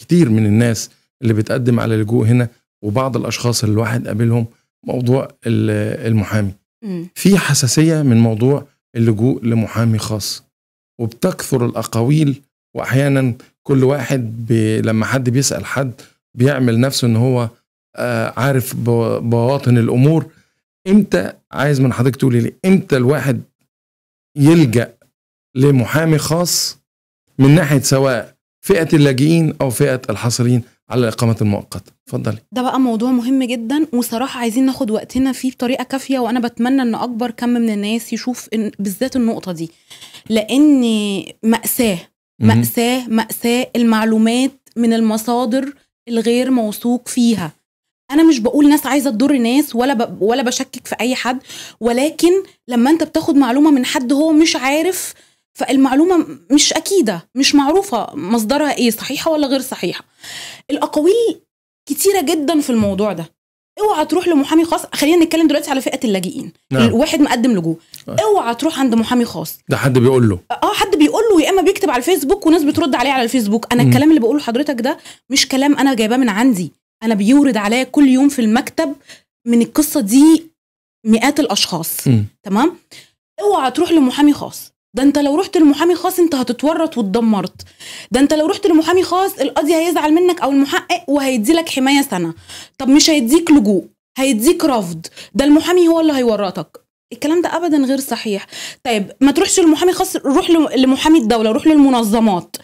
كتير من الناس اللي بتقدم على لجوء هنا وبعض الاشخاص اللي الواحد قابلهم موضوع المحامي في حساسيه من موضوع اللجوء لمحامي خاص وبتكثر الاقاويل واحيانا كل واحد بي لما حد بيسال حد بيعمل نفسه ان هو آه، عارف بواطن الامور امتى عايز من حضرتك تقولي لي امتى الواحد يلجا لمحامي خاص من ناحيه سواء فئه اللاجئين او فئه الحاصرين على الإقامة المؤقتة اتفضلي ده بقى موضوع مهم جدا وصراحة عايزين ناخد وقتنا فيه بطريقة كافية وأنا بتمنى أن أكبر كم من الناس يشوف إن بالذات النقطة دي لأن مأساة مأساة مأساة المعلومات من المصادر الغير موثوق فيها انا مش بقول ناس عايزه تضر ناس ولا ب... ولا بشكك في اي حد ولكن لما انت بتاخد معلومه من حد هو مش عارف فالمعلومه مش اكيده مش معروفه مصدرها ايه صحيحه ولا غير صحيحه الاقاويل كتيره جدا في الموضوع ده اوعى تروح لمحامي خاص خلينا نتكلم دلوقتي على فئه اللاجئين نعم. الواحد مقدم لجوء آه. اوعى تروح عند محامي خاص ده حد بيقول له آه،, اه حد بيقول له يا اما بيكتب على الفيسبوك وناس بترد عليه على الفيسبوك انا م. الكلام اللي بقوله لحضرتك ده مش كلام انا جايباه من عندي انا بيورد عليا كل يوم في المكتب من القصه دي مئات الاشخاص م. تمام اوعى تروح لمحامي خاص ده انت لو رحت لمحامي خاص انت هتتورط واتدمرت ده انت لو رحت لمحامي خاص القاضي هيزعل منك او المحقق وهيديلك حمايه سنه طب مش هيديك لجوء هيديك رفض ده المحامي هو اللي هيورطك الكلام ده ابدا غير صحيح طيب ما تروحش لمحامي خاص روح لمحامي الدوله روح للمنظمات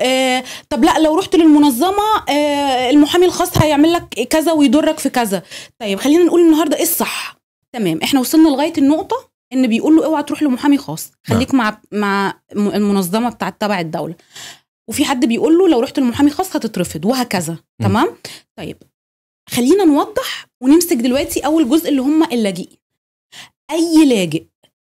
آه طب لا لو رحت للمنظمه آه المحامي الخاص هيعمل لك كذا ويضرك في كذا طيب خلينا نقول النهارده ايه الصح تمام احنا وصلنا لغايه النقطه ان بيقول له اوعى تروح لمحامي خاص نعم. خليك مع مع المنظمه بتاعه تبع الدوله وفي حد بيقول له لو رحت لمحامي خاص هتترفض وهكذا م. تمام طيب خلينا نوضح ونمسك دلوقتي اول جزء اللي هم اللاجئين اي لاجئ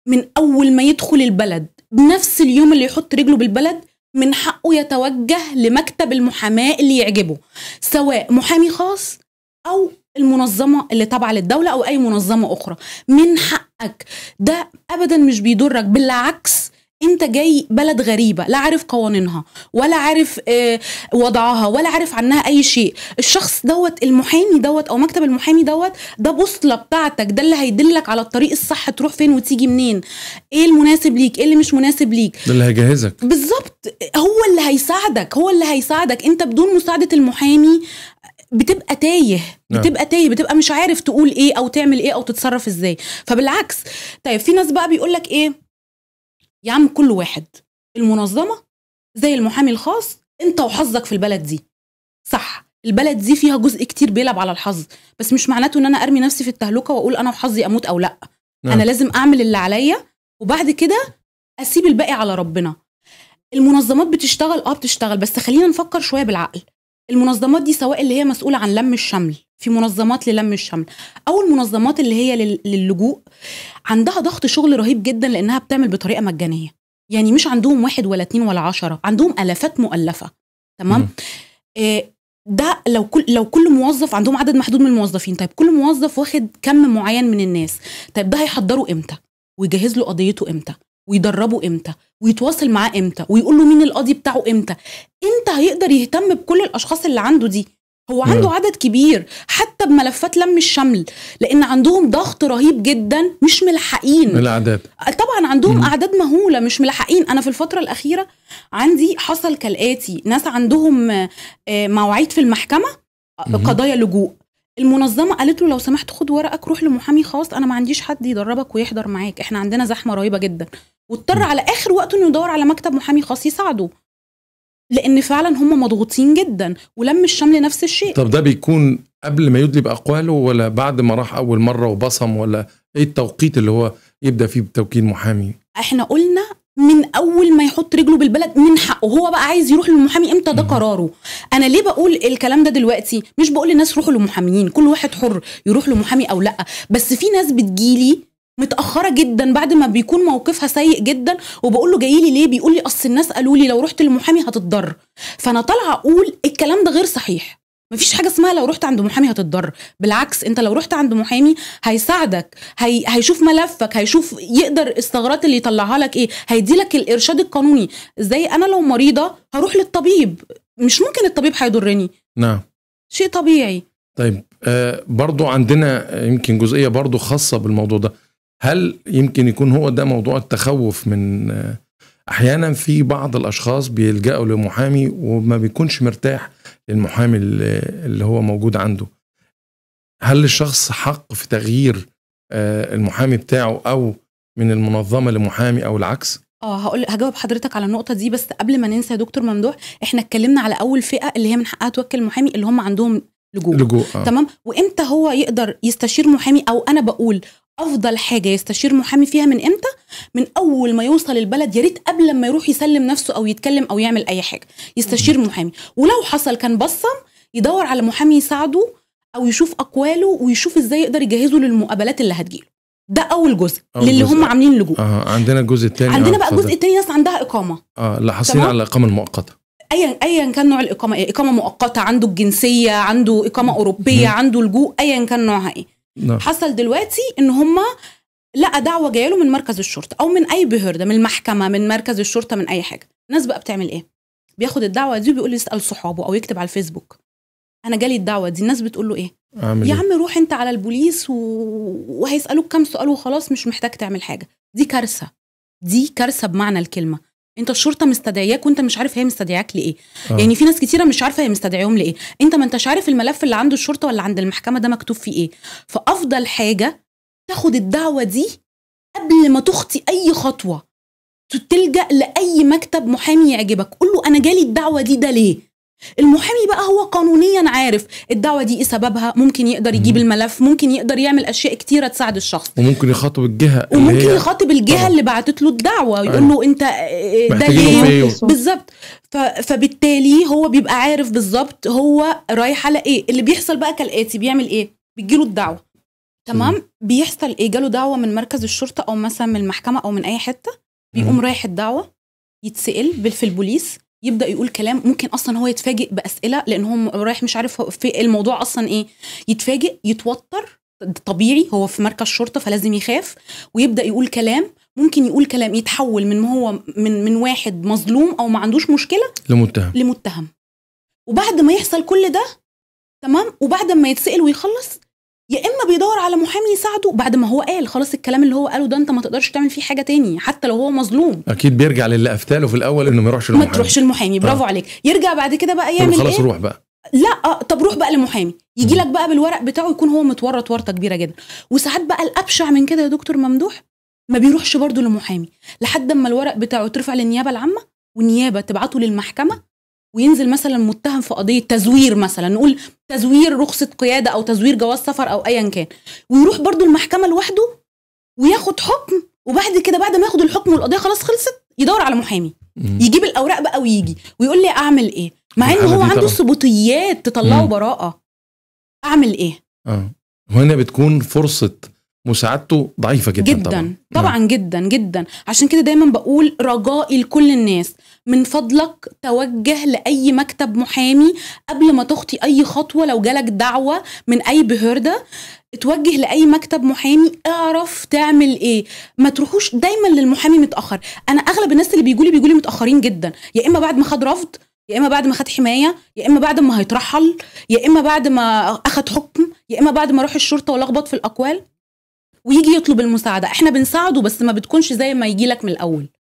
من اول ما يدخل البلد بنفس اليوم اللي يحط رجله بالبلد من حقه يتوجه لمكتب المحاماه اللي يعجبه سواء محامي خاص او المنظمه اللي تابعه للدوله او اي منظمه اخرى من حقك ده ابدا مش بيضرك بالعكس انت جاي بلد غريبه لا عارف قوانينها ولا عارف آه، وضعها ولا عارف عنها اي شيء الشخص دوت المحامي دوت او مكتب المحامي دوت ده بوصله بتاعتك ده اللي هيدلك على الطريق الصح تروح فين وتيجي منين ايه المناسب ليك ايه اللي مش مناسب ليك ده اللي هيجهزك بالظبط هو اللي هيساعدك هو اللي هيساعدك انت بدون مساعده المحامي بتبقى تايه نعم. بتبقى تايه بتبقى مش عارف تقول ايه او تعمل ايه او تتصرف ازاي فبالعكس طيب في ناس بقى بيقول لك ايه يا عم كل واحد المنظمه زي المحامي الخاص انت وحظك في البلد دي صح البلد دي فيها جزء كتير بيلعب على الحظ بس مش معناته ان انا ارمي نفسي في التهلكه واقول انا وحظي اموت او لا نعم. انا لازم اعمل اللي عليا وبعد كده اسيب الباقي على ربنا المنظمات بتشتغل اه بتشتغل بس خلينا نفكر شويه بالعقل المنظمات دي سواء اللي هي مسؤوله عن لم الشمل في منظمات للم الشمل او المنظمات اللي هي للجوء عندها ضغط شغل رهيب جدا لانها بتعمل بطريقه مجانيه يعني مش عندهم واحد ولا اتنين ولا عشرة عندهم الافات مؤلفه تمام آه، ده لو كل لو كل موظف عندهم عدد محدود من الموظفين طيب كل موظف واخد كم معين من الناس طيب ده هيحضره امتى ويجهز له قضيته امتى ويدربه امتى ويتواصل معاه امتى ويقول له مين القاضي بتاعه امتى امتى هيقدر يهتم بكل الاشخاص اللي عنده دي هو عنده نعم. عدد كبير حتى بملفات لم الشمل لان عندهم ضغط رهيب جدا مش ملحقين الاعداد طبعا عندهم مم. اعداد مهوله مش ملحقين انا في الفتره الاخيره عندي حصل كالاتي ناس عندهم آه، مواعيد في المحكمه آه، قضايا لجوء المنظمه قالت له لو سمحت خد ورقك روح لمحامي خاص انا ما عنديش حد يدربك ويحضر معاك احنا عندنا زحمه رهيبه جدا واضطر على اخر وقته انه يدور على مكتب محامي خاص يساعده لان فعلا هم مضغوطين جدا ولم الشمل نفس الشيء طب ده بيكون قبل ما يدلي باقواله ولا بعد ما راح اول مره وبصم ولا ايه التوقيت اللي هو يبدا فيه بتوكيل محامي احنا قلنا من اول ما يحط رجله بالبلد من حقه هو بقى عايز يروح للمحامي امتى ده قراره انا ليه بقول الكلام ده دلوقتي مش بقول للناس روحوا للمحاميين كل واحد حر يروح لمحامي او لا بس في ناس بتجيلي متاخره جدا بعد ما بيكون موقفها سيء جدا وبقول له جاي لي ليه بيقول لي اصل الناس قالوا لي لو رحت للمحامي هتتضر فانا طالعه اقول الكلام ده غير صحيح مفيش حاجه اسمها لو رحت عند محامي هتتضرر بالعكس انت لو رحت عند محامي هيساعدك هي... هيشوف ملفك هيشوف يقدر الثغرات اللي يطلعها لك ايه هيديلك الارشاد القانوني زي انا لو مريضه هروح للطبيب مش ممكن الطبيب هيضرني نعم شيء طبيعي طيب آه برضو عندنا يمكن جزئيه برضو خاصه بالموضوع ده هل يمكن يكون هو ده موضوع التخوف من آه احيانا في بعض الاشخاص بيلجأوا لمحامي وما بيكونش مرتاح للمحامي اللي هو موجود عنده هل للشخص حق في تغيير آه، المحامي بتاعه او من المنظمه لمحامي او العكس اه هقول هجاوب حضرتك على النقطه دي بس قبل ما ننسى يا دكتور ممدوح احنا اتكلمنا على اول فئه اللي هي من حقها توكل محامي اللي هم عندهم لجوء لجوء آه. تمام وامتى هو يقدر يستشير محامي او انا بقول افضل حاجه يستشير محامي فيها من امتى من اول ما يوصل البلد يا ريت قبل ما يروح يسلم نفسه او يتكلم او يعمل اي حاجه يستشير محامي ولو حصل كان بصم يدور على محامي يساعده او يشوف اقواله ويشوف ازاي يقدر يجهزه للمقابلات اللي هتجيله ده اول جزء أو للي جزء. هم عاملين لجوء آه. عندنا الجزء الثاني عندنا أه، بقى الجزء الثاني ناس عندها اقامه اه لا حاصلين على الاقامه المؤقته ايا ايا كان نوع الاقامه ايه اقامه مؤقته عنده الجنسيه عنده اقامه اوروبيه م. عنده لجوء ايا كان نوعها ايه نعم. حصل دلوقتي ان هم لقى دعوه جايه له من مركز الشرطه او من اي بهرده من المحكمه من مركز الشرطه من اي حاجه الناس بقى بتعمل ايه بياخد الدعوه دي وبيقول يسال صحابه او يكتب على الفيسبوك انا جالي الدعوه دي الناس بتقول له ايه يا إيه؟ عم روح انت على البوليس و... وهيسالوك كام سؤال وخلاص مش محتاج تعمل حاجه دي كارثه دي كارثه بمعنى الكلمه انت الشرطه مستدعياك وانت مش عارف هي مستدعياك لايه آه. يعني في ناس كتيره مش عارفه هي مستدعيهم لايه انت ما انتش عارف الملف اللي عند الشرطه ولا عند المحكمه ده مكتوب فيه ايه فافضل حاجه تاخد الدعوه دي قبل ما تخطي اي خطوه تلجا لاي مكتب محامي يعجبك قول له انا جالي الدعوه دي ده ليه المحامي بقى هو قانونيا عارف الدعوه دي ايه سببها ممكن يقدر يجيب الملف ممكن يقدر يعمل اشياء كتيره تساعد الشخص وممكن يخاطب الجهه وممكن يخاطب الجهه اللي بعتت له الدعوه يقول أيوه. له انت آه، آه، ده ليه بالظبط فبالتالي هو بيبقى عارف بالظبط هو رايح على ايه اللي بيحصل بقى كالاتي بيعمل ايه بيجيله الدعوه تمام بيحصل ايه جاله دعوه من مركز الشرطه او مثلا من المحكمه او من اي حته بيقوم رايح الدعوه يتسال في البوليس يبدا يقول كلام ممكن اصلا هو يتفاجئ باسئله لان هو رايح مش عارف في الموضوع اصلا ايه يتفاجئ يتوتر طبيعي هو في مركز شرطه فلازم يخاف ويبدا يقول كلام ممكن يقول كلام يتحول من هو من من واحد مظلوم او ما عندوش مشكله لمتهم لمتهم وبعد ما يحصل كل ده تمام وبعد ما يتسال ويخلص يا اما بيدور على محامي يساعده بعد ما هو قال خلاص الكلام اللي هو قاله ده انت ما تقدرش تعمل فيه حاجه تاني حتى لو هو مظلوم اكيد بيرجع للي افتاله في الاول انه ما يروحش المحامي ما تروحش المحامي برافو آه. عليك يرجع بعد كده بقى يعمل خلاص إيه؟ روح بقى لا آه، طب روح بقى لمحامي يجي لك بقى بالورق بتاعه يكون هو متورط ورطه كبيره جدا وساعات بقى الابشع من كده يا دكتور ممدوح ما بيروحش برضه لمحامي لحد اما الورق بتاعه ترفع للنيابه العامه والنيابه تبعته للمحكمه وينزل مثلا متهم في قضيه تزوير مثلا نقول تزوير رخصه قياده او تزوير جواز سفر او ايا كان ويروح برضو المحكمه لوحده وياخد حكم وبعد كده بعد ما ياخد الحكم والقضيه خلاص خلصت يدور على محامي يجيب الاوراق بقى ويجي ويقول لي اعمل ايه مع ان هو عنده ثبوتيات تطلعه براءه اعمل ايه اه وهنا بتكون فرصه مساعدته ضعيفه جدا, جدا طبعا طبعا نعم. جدا جدا عشان كده دايما بقول رجائي لكل الناس من فضلك توجه لاي مكتب محامي قبل ما تخطي اي خطوه لو جالك دعوه من اي بهرده اتوجه لاي مكتب محامي اعرف تعمل ايه ما تروحوش دايما للمحامي متاخر انا اغلب الناس اللي بيقولي بيقولي متاخرين جدا يا اما بعد ما خد رفض يا اما بعد ما خد حمايه يا اما بعد ما هيترحل يا اما بعد ما اخد حكم يا اما بعد ما اروح الشرطه ولخبط في الاقوال ويجي يطلب المساعده احنا بنساعده بس ما بتكونش زي ما يجي لك من الاول